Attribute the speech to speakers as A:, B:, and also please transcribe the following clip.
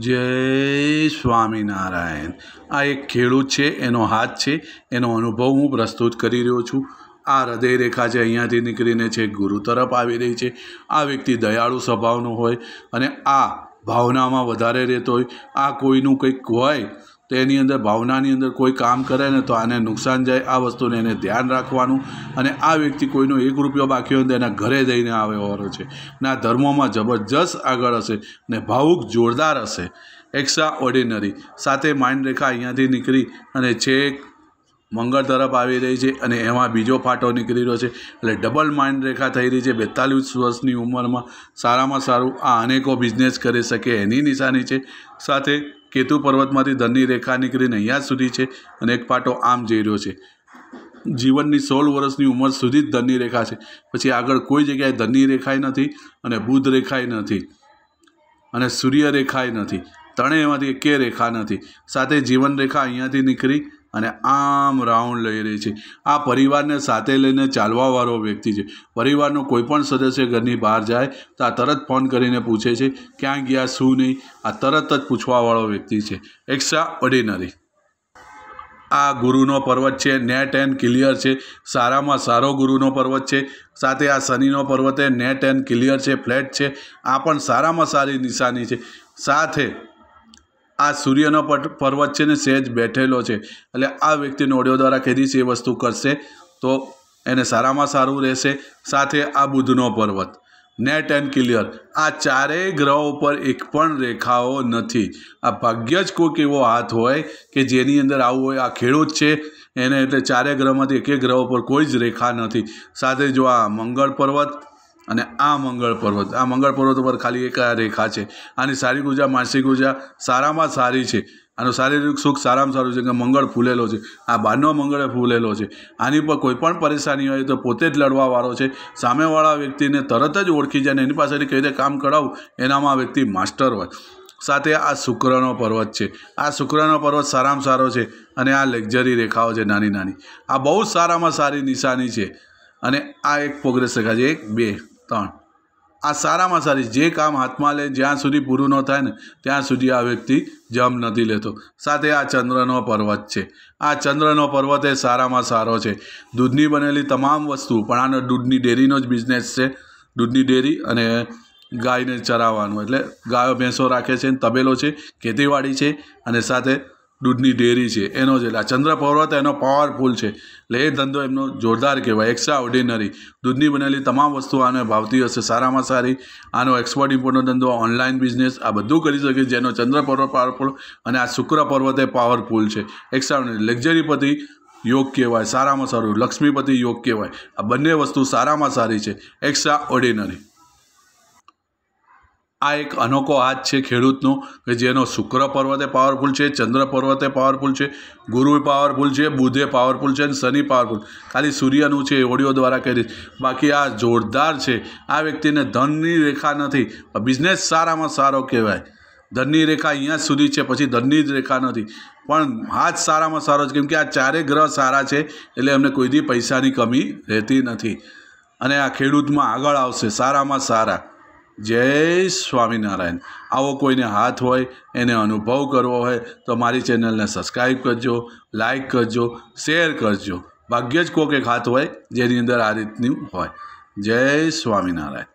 A: જય સ્વામિનારાયણ આ એક ખેડૂત છે એનો હાથ છે એનો અનુભવ હું પ્રસ્તુત કરી રહ્યો છું આ હૃદયરેખા છે અહીંયાથી નીકળીને છે ગુરુ તરફ આવી રહી છે આ વ્યક્તિ દયાળુ સ્વભાવનો હોય અને આ ભાવનામાં વધારે રહેતો હોય આ કોઈનું કંઈક હોય તો એની અંદર ભાવનાની અંદર કોઈ કામ કરે ને તો આને નુકસાન જાય આ વસ્તુને એને ધ્યાન રાખવાનું અને આ વ્યક્તિ કોઈનો એક રૂપિયો બાકી હોય તો એના ઘરે જઈને આવ્યો છે ને આ ધર્મોમાં જબરજસ્ત આગળ હશે ને ભાવુક જોરદાર હશે એક્સ્ટ્રા ઓર્ડિનરી સાથે માઇન્ડ રેખા અહીંયાથી નીકળી અને છેક મંગળ તરફ આવી રહી છે અને એમાં બીજો ફાટો નીકળી રહ્યો છે એટલે ડબલ માઇન્ડ રેખા થઈ રહી છે બેતાલીસ વર્ષની ઉંમરમાં સારામાં સારું આ અનેકો બિઝનેસ કરી શકે એની નિશાની છે સાથે કેતુ પર્વતમાંથી ધનની રેખા નીકળીને અહીંયા સુધી છે અને એક પાટો આમ જઈ રહ્યો છે જીવનની સોળ વર્ષની ઉંમર સુધી જ ધનની રેખા છે પછી આગળ કોઈ જગ્યાએ ધનની રેખાય નથી અને બુધ રેખાય નથી અને સૂર્ય રેખાય નથી ત્રણેયમાંથી એકે રેખા નથી સાથે જીવન રેખા અહીંયાથી નીકળી અને આમ રાઉન્ડ લઈ રહી છે આ પરિવારને સાથે લઈને ચાલવાવાળો વ્યક્તિ છે પરિવારનો કોઈ પણ સદસ્ય ઘરની બહાર જાય તો આ તરત ફોન કરીને પૂછે છે ક્યાં ગયા શું નહીં આ તરત જ પૂછવાવાળો વ્યક્તિ છે એક્સ્ટ્રા ઓર્ડિનરી આ ગુરુનો પર્વત છે નેટ એન્ડ ક્લિયર છે સારામાં સારો ગુરુનો પર્વત છે સાથે આ શનિનો પર્વત એ નેટ એન્ડ ક્લિયર છે ફ્લેટ છે આ પણ સારામાં સારી નિશાની છે સાથે આ સૂર્યનો પર્વત છે ને સહેજ બેઠેલો છે એટલે આ વ્યક્તિને ઓડિયો દ્વારા ખેરીશ એ વસ્તુ કરશે તો એને સારામાં સારું રહેશે સાથે આ બુધનો પર્વત નેટ એન્ડ ક્લિયર આ ચારેય ગ્રહો ઉપર એક પણ રેખાઓ નથી આ ભાગ્ય જ કોઈક એવો હાથ હોય કે જેની અંદર આવું હોય આ ખેડૂત છે એને એટલે ચારેય ગ્રહમાંથી એક એક ગ્રહ ઉપર કોઈ જ રેખા નથી સાથે જો આ મંગળ પર્વત અને આ મંગળ પર્વત આ મંગળ પર્વત ઉપર ખાલી એક આ રેખા છે આની શારીરિક ઉર્જા માનસિક ઉર્જા સારામાં સારી છે આનો શારીરિક સુખ સારામાં સારું છે કે મંગળ ફૂલેલો છે આ બારનો મંગળે ફૂલેલો છે આની ઉપર કોઈ પણ પરેશાની હોય તો પોતે જ લડવાવાળો છે સામેવાળા વ્યક્તિને તરત જ ઓળખી જાય અને એની પાસેથી કઈ રીતે કામ કરાવું એનામાં આ વ્યક્તિ માસ્ટર હોય સાથે આ શુક્રનો પર્વત છે આ શુક્રનો પર્વત સારામાં સારો છે અને આ લક્ઝરી રેખાઓ છે નાની નાની આ બહુ જ સારામાં સારી નિશાની છે અને આ એક પ્રોગ્રેસ રેખા છે એક બે ત્રણ આ સારામાં સારી જે કામ હાથમાં લે જ્યાં સુધી પૂરું ન થાય ને ત્યાં સુધી આ વ્યક્તિ જમ નથી લેતો સાથે આ ચંદ્રનો પર્વત છે આ ચંદ્રનો પર્વત એ સારામાં સારો છે દૂધની બનેલી તમામ વસ્તુ પણ આનો દૂધની ડેરીનો જ બિઝનેસ છે દૂધની ડેરી અને ગાયને ચરાવવાનું એટલે ગાયો ભેંસો રાખે છે તબેલો છે ખેતીવાડી છે અને સાથે દૂધની ડેરી છે એનો છે એટલે આ ચંદ્ર પર્વત એનો પાવરફુલ છે એટલે એ ધંધો એમનો જોરદાર કહેવાય એક્સ્ટ્રા ઓર્ડિનરી દૂધની બનેલી તમામ વસ્તુ આને ભાવતી હશે સારામાં સારી આનો એક્સપોર્ટ ઇમ્પોર્ટનો ધંધો ઓનલાઈન બિઝનેસ આ બધું કરી શકે જેનો ચંદ્ર પર્વત પાવરફુલ અને આ શુક્ર પર્વત એ પાવરફુલ છે એક્સ્ટ્રા લક્ઝરીપતિ યોગ કહેવાય સારામાં સારું લક્ષ્મીપતિ યોગ કહેવાય આ બંને વસ્તુ સારામાં સારી છે એક્સ્ટ્રા ઓર્ડિનરી આ એક અનોખો હાથ છે ખેડૂતનો કે જેનો શુક્ર પર્વતે પાવરફુલ છે ચંદ્ર પર્વતે પાવરફુલ છે ગુરુ પાવરફુલ છે બુધે પાવરફુલ છે અને શનિ પાવરફુલ ખાલી સૂર્યનું છે ઓડિયો દ્વારા કરી બાકી આ જોરદાર છે આ વ્યક્તિને ધનની રેખા નથી બિઝનેસ સારામાં સારો કહેવાય ધનની રેખા અહીંયા સુધી છે પછી ધનની જ રેખા નથી પણ હાથ સારામાં સારો છે કેમકે આ ચારેય ગ્રહ સારા છે એટલે એમને કોઈ દી પૈસાની કમી રહેતી નથી અને આ ખેડૂતમાં આગળ આવશે સારામાં સારા જય સ્વામિનારાયણ આવો કોઈને હાથ હોય એને અનુભવ કરવો હોય તો મારી ચેનલને સબસ્ક્રાઈબ કરજો લાઈક કરજો શેર કરજો ભાગ્ય જ કોઈક એક હાથ હોય જેની અંદર આ રીતની હોય જય સ્વામિનારાયણ